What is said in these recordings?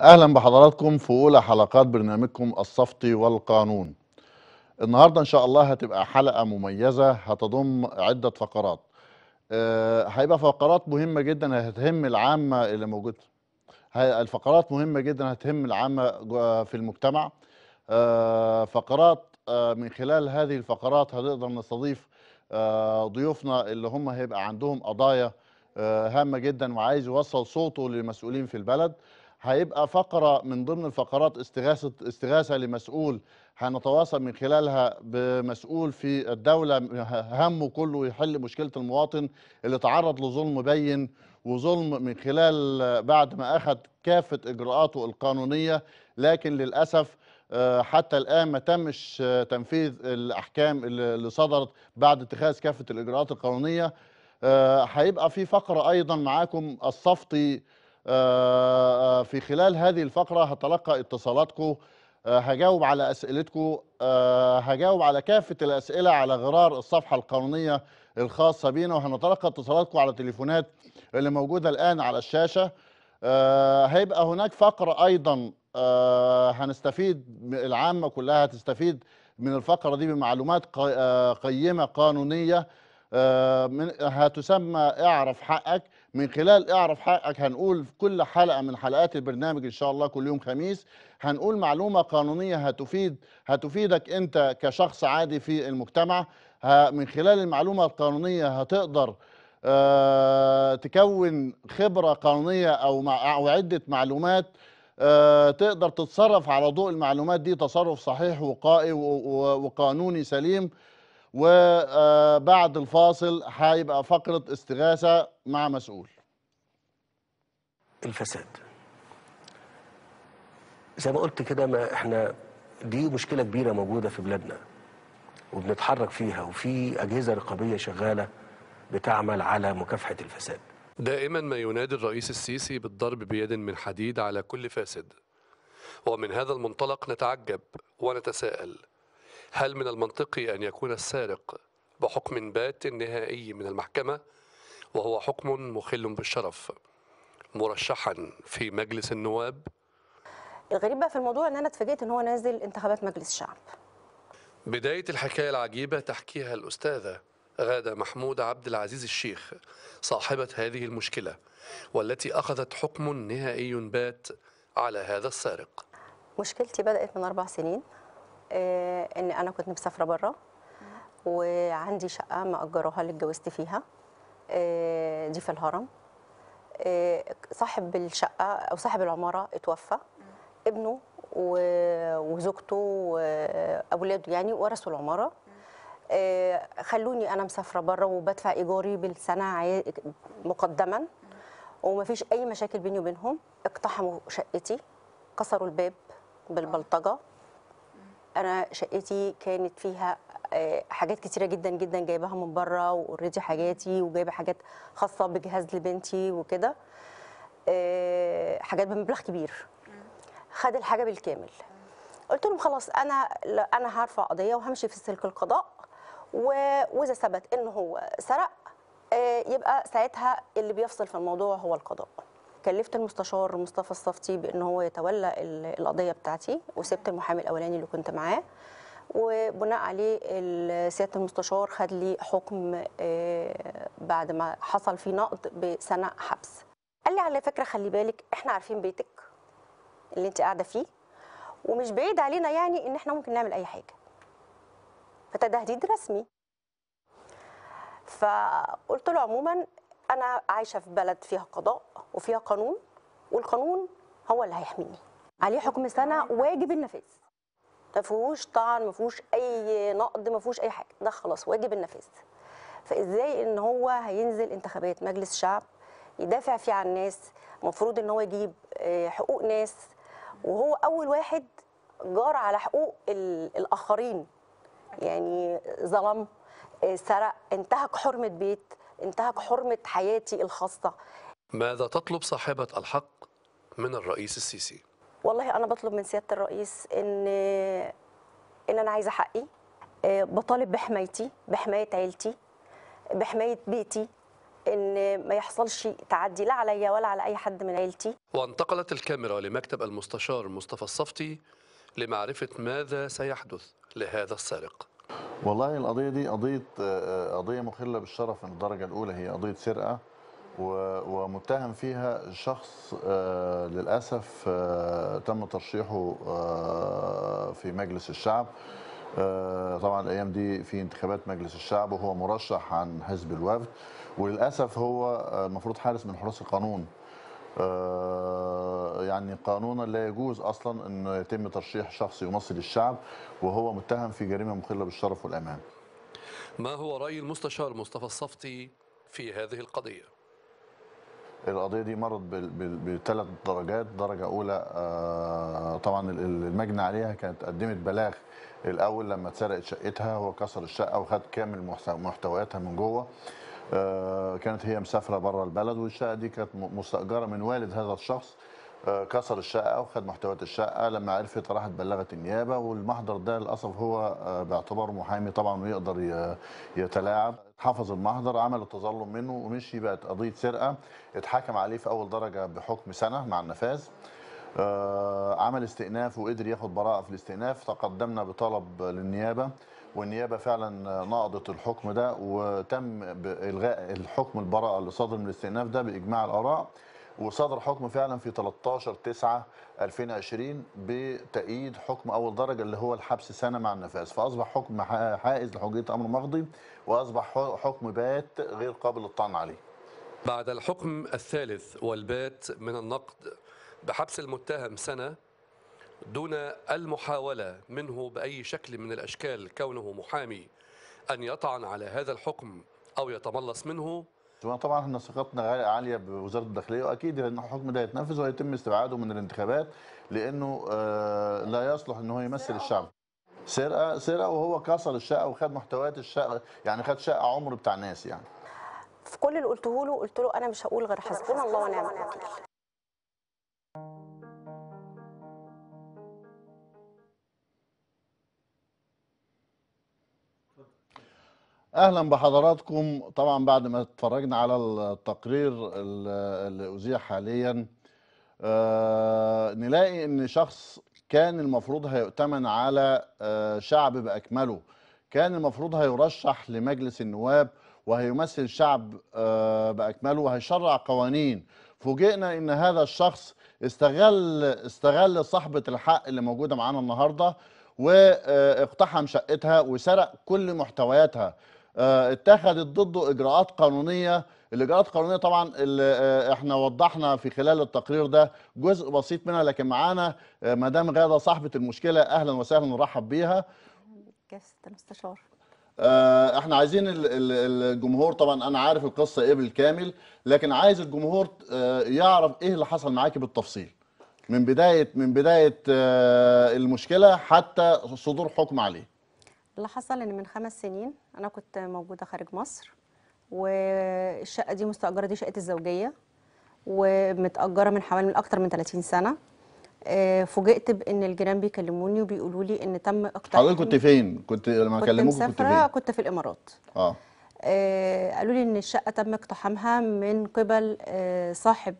اهلا بحضراتكم في اولى حلقات برنامجكم الصفتي والقانون النهارده ان شاء الله هتبقى حلقه مميزه هتضم عده فقرات أه هيبقى فقرات مهمه جدا هتهم العامه اللي موجوده الفقرات مهمه جدا هتهم العامه في المجتمع أه فقرات أه من خلال هذه الفقرات هنقدر نستضيف أه ضيوفنا اللي هم هيبقى عندهم قضايا آه، هامه جدا وعايز يوصل صوته للمسؤولين في البلد هيبقى فقره من ضمن الفقرات استغاثه استغاثه لمسؤول هنتواصل من خلالها بمسؤول في الدوله همه كله يحل مشكله المواطن اللي تعرض لظلم بين وظلم من خلال بعد ما اخذ كافه اجراءاته القانونيه لكن للاسف آه، حتى الان ما تمش آه، تنفيذ الاحكام اللي صدرت بعد اتخاذ كافه الاجراءات القانونيه آه، هيبقى في فقره ايضا معاكم الصفتي آه، آه، في خلال هذه الفقرة هتلقى اتصالاتكم آه، هجاوب على أسئلتكم هجاوب على كافة الأسئلة على غرار الصفحة القانونية الخاصة بينا وهنتلقى اتصالاتكم على تليفونات اللي موجودة الآن على الشاشة هيبقى هناك فقرة أيضا هنستفيد العامة كلها هتستفيد من الفقرة دي بمعلومات قيمة قانونية هتسمى اعرف حقك من خلال اعرف حقك هنقول في كل حلقه من حلقات البرنامج ان شاء الله كل يوم خميس هنقول معلومه قانونيه هتفيد هتفيدك انت كشخص عادي في المجتمع من خلال المعلومه القانونيه هتقدر آه، تكون خبره قانونيه او مع او عده معلومات آه، تقدر تتصرف على ضوء المعلومات دي تصرف صحيح وقائي وقانوني سليم وبعد الفاصل هيبقى فقرة استغاثة مع مسؤول الفساد زي ما قلت كده ما احنا دي مشكلة كبيرة موجودة في بلادنا وبنتحرك فيها وفي أجهزة رقابية شغالة بتعمل على مكافحة الفساد دائما ما ينادي الرئيس السيسي بالضرب بيد من حديد على كل فاسد ومن هذا المنطلق نتعجب ونتساءل هل من المنطقي أن يكون السارق بحكم بات نهائي من المحكمة وهو حكم مخل بالشرف مرشحا في مجلس النواب الغريب بقى في الموضوع ان انا اتفاجئت ان هو نازل انتخابات مجلس الشعب بداية الحكاية العجيبة تحكيها الأستاذة غادة محمود عبد العزيز الشيخ صاحبة هذه المشكلة والتي أخذت حكم نهائي بات على هذا السارق مشكلتي بدأت من أربع سنين آه، ان انا كنت مسافره بره وعندي شقه مأجراها اللي اتجوزت فيها آه، دي في الهرم آه، صاحب الشقه او صاحب العماره اتوفى ابنه وزوجته واولاده يعني ورثوا العماره خلوني انا مسافره بره وبدفع ايجاري بالسنه مقدما ومفيش اي مشاكل بيني وبينهم اقتحموا شقتي كسروا الباب بالبلطجه انا شقتي كانت فيها آه، حاجات كتيره جدا جدا جايباها من بره واوريدي حاجاتي وجايبه حاجات خاصه بجهاز لبنتي وكده آه، حاجات بمبلغ كبير خد الحاجه بالكامل قلت لهم خلاص انا انا هرفع قضيه وهمشي في سلك القضاء واذا ثبت ان هو سرق آه، يبقى ساعتها اللي بيفصل في الموضوع هو القضاء كلفت المستشار مصطفى الصفتي بان هو يتولى القضيه بتاعتي وسبت المحامي الاولاني اللي كنت معاه وبناء عليه سياده المستشار خد لي حكم آه، بعد ما حصل فيه نقض بسنه حبس قال لي على فكره خلي بالك احنا عارفين بيتك اللي انت قاعده فيه ومش بعيد علينا يعني ان احنا ممكن نعمل اي حاجه فتهديد رسمي فقلت له عموما انا عايشه في بلد فيها قضاء وفيها قانون والقانون هو اللي هيحميني عليه حكم سنه واجب النفاذ ما فيهوش طعن ما فيهوش اي نقد ما فيهوش اي حاجه ده خلاص واجب النفاذ فازاي ان هو هينزل انتخابات مجلس شعب يدافع فيه عن الناس المفروض ان هو يجيب آه، حقوق ناس وهو اول واحد جار على حقوق الاخرين يعني ظلم آه، سرق انتهك حرمه بيت انتهك حرمة حياتي الخاصة ماذا تطلب صاحبة الحق من الرئيس السيسي؟ والله أنا بطلب من سيادة الرئيس إن إن أنا عايزة حقي آه، بطالب بحمايتي بحماية عيلتي بحماية بيتي ان ما يحصلش تعدي لا عليا ولا على اي حد من عيلتي وانتقلت الكاميرا لمكتب المستشار مصطفى الصفتي لمعرفه ماذا سيحدث لهذا السارق والله القضيه دي قضيه قضيه مخله بالشرف من الدرجه الاولى هي قضيه سرقه ومتهم فيها شخص للاسف تم ترشيحه في مجلس الشعب طبعا الايام دي في انتخابات مجلس الشعب وهو مرشح عن حزب الوفد وللاسف هو المفروض حارس من حراس القانون آه، يعني قانونا لا يجوز اصلا انه يتم ترشيح شخص يمثل الشعب وهو متهم في جريمه مخله بالشرف والامان. ما هو راي المستشار مصطفى الصفتي في هذه القضيه؟ القضية دي مرت بثلاث درجات درجة أولى آه، طبعا المجني عليها كانت قدمت بلاغ الأول لما اتسرقت شقتها هو كسر الشقة وخد كامل محتوياتها من جوه آه، كانت هي مسافره بره البلد والشقه دي كانت مستاجره من والد هذا الشخص آه، كسر الشقه وخد محتويات الشقه لما عرفت راحت بلغت النيابه والمحضر ده للاسف هو آه، باعتباره محامي طبعا ويقدر يتلاعب حفظ المحضر عمل التظلم منه ومشي بقت قضيه سرقه اتحكم عليه في اول درجه بحكم سنه مع النفاذ عمل استئناف وقدر ياخد براءه في الاستئناف تقدمنا بطلب للنيابه والنيابه فعلا ناقضت الحكم ده وتم الغاء الحكم البراءه اللي صادر من الاستئناف ده باجماع الاراء وصدر حكم فعلا في 13 9 2020 بتأييد حكم أول درجة اللي هو الحبس سنة مع النفاذ فأصبح حكم حائز لحجية أمر مقضي وأصبح حكم بات غير قابل للطعن عليه بعد الحكم الثالث والبات من النقد بحبس المتهم سنة دون المحاولة منه بأي شكل من الأشكال كونه محامي أن يطعن على هذا الحكم أو يتملص منه طبعا احنا ثقتنا عاليه بوزاره الداخليه واكيد ان الحكم ده هيتنفذ وهيتم استبعاده من الانتخابات لانه آه، لا يصلح ان هو يمثل الشعب سرقه سرقه وهو كسر الشقه وخد محتويات الشقه يعني خد شقه عمر بتاع ناس يعني في كل اللي قلته له قلت له انا مش هقول غير حسبنا الله ونعم الوكيل اهلا بحضراتكم طبعا بعد ما اتفرجنا على التقرير اللي اذيع حاليا آه، نلاقي ان شخص كان المفروض هيؤتمن على آه، شعب باكمله كان المفروض هيرشح لمجلس النواب وهيمثل شعب آه، باكمله وهيشرع قوانين فوجئنا ان هذا الشخص استغل استغل صاحبه الحق اللي موجوده معانا النهارده واقتحم شقتها وسرق كل محتوياتها آه، اتخذت ضده اجراءات قانونيه الاجراءات القانونيه طبعا اللي آه، احنا وضحنا في خلال التقرير ده جزء بسيط منها لكن معانا آه، مدام غاده صاحبه المشكله اهلا وسهلا نرحب بيها جاست المستشار احنا عايزين الجمهور طبعا انا عارف القصه ايه بالكامل لكن عايز الجمهور يعرف ايه اللي حصل معاكي بالتفصيل من بدايه من بدايه المشكله حتى صدور حكم عليه اللي حصل ان من خمس سنين انا كنت موجوده خارج مصر والشقه دي مستاجره دي شقه الزوجيه ومتاجره من حوالي من اكتر من 30 سنه آه، فوجئت بان الجيران بيكلموني وبيقولوا لي ان تم اقتحام حضرتك كنت فين كنت لما كلموك كنت فين كنت في الامارات اه آه، قالوا لي ان الشقه تم اقتحامها من قبل آه، صاحب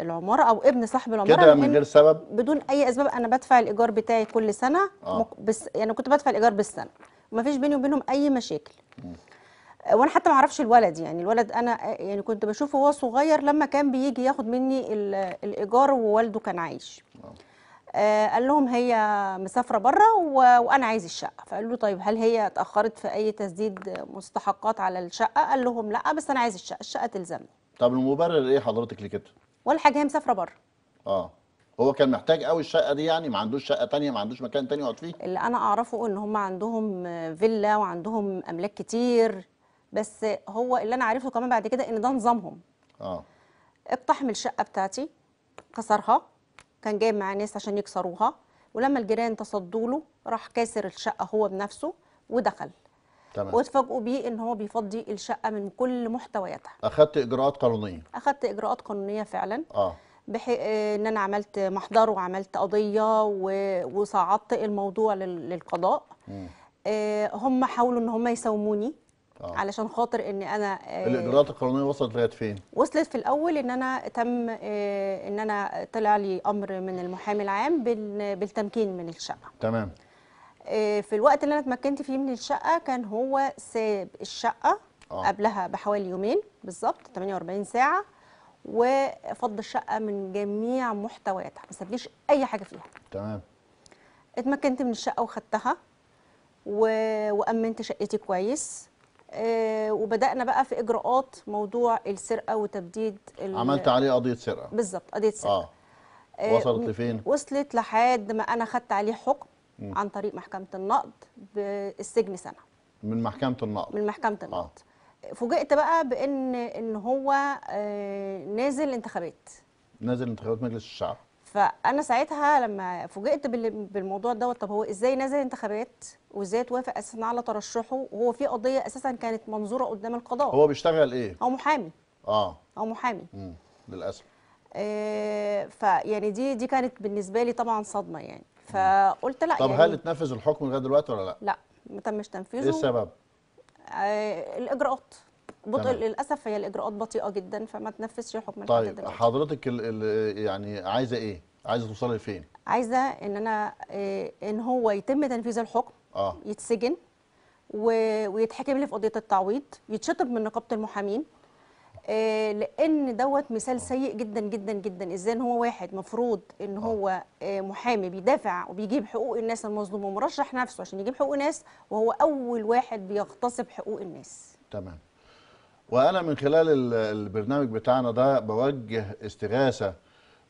العماره او ابن صاحب العماره كده من غير سبب بدون اي اسباب انا بدفع الايجار بتاعي كل سنه آه. بس يعني كنت بدفع الايجار بالسنه وما فيش بيني وبينهم اي مشاكل آه، وانا حتى ما اعرفش الولد يعني الولد انا يعني كنت بشوفه وهو صغير لما كان بيجي ياخد مني الايجار ووالده كان عايش آه. آه، قال لهم هي مسافره بره وانا عايز الشقه فقال له طيب هل هي اتاخرت في اي تسديد مستحقات على الشقه قال لهم لا بس انا عايز الشقه الشقه تلزمني طب المبرر ايه حضرتك لكده ولا حاجه هي مسافره بره اه هو كان محتاج قوي الشقه دي يعني ما عندوش شقه تانية ما عندوش مكان تاني يقعد فيه اللي انا اعرفه ان هم عندهم فيلا وعندهم املاك كتير بس هو اللي انا عارفه كمان بعد كده ان ده نظامهم اه اقتحم الشقه بتاعتي كسرها كان جايب معاه ناس عشان يكسروها ولما الجيران تصدوا له راح كاسر الشقه هو بنفسه ودخل تمام واتفاجئوا بيه ان هو بيفضي الشقه من كل محتوياتها اخذت اجراءات قانونيه اخذت اجراءات قانونيه فعلا اه بحيث ان انا عملت محضر وعملت قضيه وصعدت الموضوع للقضاء م. آه، هم حاولوا ان هم يساوموني آه. علشان خاطر ان انا آه، الاجراءات القانونيه وصلت لغايه فين وصلت في الاول ان انا تم آه، ان انا طلع لي امر من المحامي العام بالتمكين من الشقه تمام آه، في الوقت اللي انا اتمكنت فيه من الشقه كان هو ساب الشقه آه. قبلها بحوالي يومين بالظبط 48 ساعه وفض الشقه من جميع محتوياتها ما سابليش اي حاجه فيها تمام اتمكنت من الشقه وخدتها و... وامنت شقتي كويس آه، وبدانا بقى في اجراءات موضوع السرقه وتبديد عملت عليه قضيه سرقه بالظبط قضيه سرقه آه. آه، وصلت لفين وصلت لحد ما انا خدت عليه حكم م. عن طريق محكمه النقد بالسجن سنه من محكمه النقد من محكمه آه. النقد آه. فوجئت بقى بان ان هو نازل انتخابات نازل انتخابات مجلس الشعب فانا ساعتها لما فوجئت بالموضوع دوت طب هو ازاي نزل انتخابات وازاي توافق اساسا على ترشحه وهو في قضيه اساسا كانت منظوره قدام القضاء هو بيشتغل ايه هو محامي اه هو محامي امم للاسف آه فيعني دي دي كانت بالنسبه لي طبعا صدمه يعني فقلت لا طب يعني هل اتنفذ الحكم لغايه دلوقتي ولا لا لا ما تمش تنفيذه ايه السبب آه الاجراءات بطء تمام. للاسف هي الاجراءات بطيئه جدا فما تنفذش حكم القاضي طيب حضرتك الـ الـ يعني عايزه ايه عايزه توصلي لفين عايزه ان انا إيه ان هو يتم تنفيذ الحكم آه. يتسجن و... ويتحكم لي في قضيه التعويض يتشطب من نقابه المحامين إيه لان دوت مثال آه. سيء جدا جدا جدا ازاي ان هو واحد مفروض ان آه. هو آه محامي بيدافع وبيجيب حقوق الناس المظلومه ومرشح نفسه عشان يجيب حقوق ناس وهو اول واحد بيغتصب حقوق الناس تمام وانا من خلال البرنامج بتاعنا ده بوجه استغاثه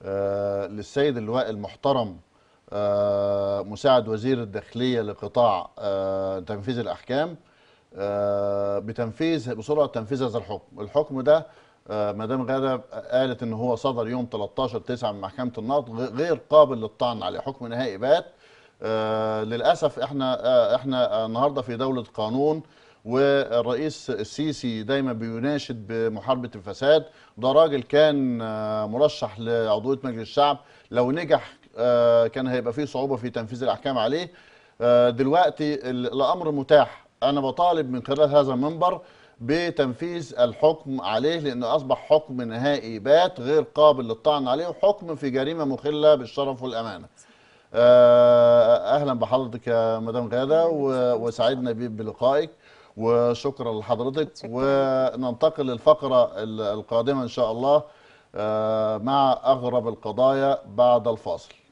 آه، للسيد اللواء المحترم آه، مساعد وزير الداخليه لقطاع آه، تنفيذ الاحكام بتنفيذ بسرعه تنفيذ هذا الحكم الحكم ده مدام غاده قالت ان هو صدر يوم 13 9 من محكمه النقض غير قابل للطعن عليه حكم نهائي بات للاسف احنا احنا النهارده في دوله قانون والرئيس السيسي دايما بيناشد بمحاربه الفساد ده راجل كان آه، مرشح لعضويه مجلس الشعب لو نجح آه، كان هيبقى فيه صعوبه في تنفيذ الاحكام عليه آه، دلوقتي الامر متاح انا بطالب من خلال هذا المنبر بتنفيذ الحكم عليه لأن أصبح حكم نهائي بات غير قابل للطعن عليه وحكم في جريمة مخلة بالشرف والأمانة أهلا بحضرتك يا مدام غادة وسعدنا بلقائك وشكرا لحضرتك وننتقل للفقرة القادمة إن شاء الله آه، مع أغرب القضايا بعد الفاصل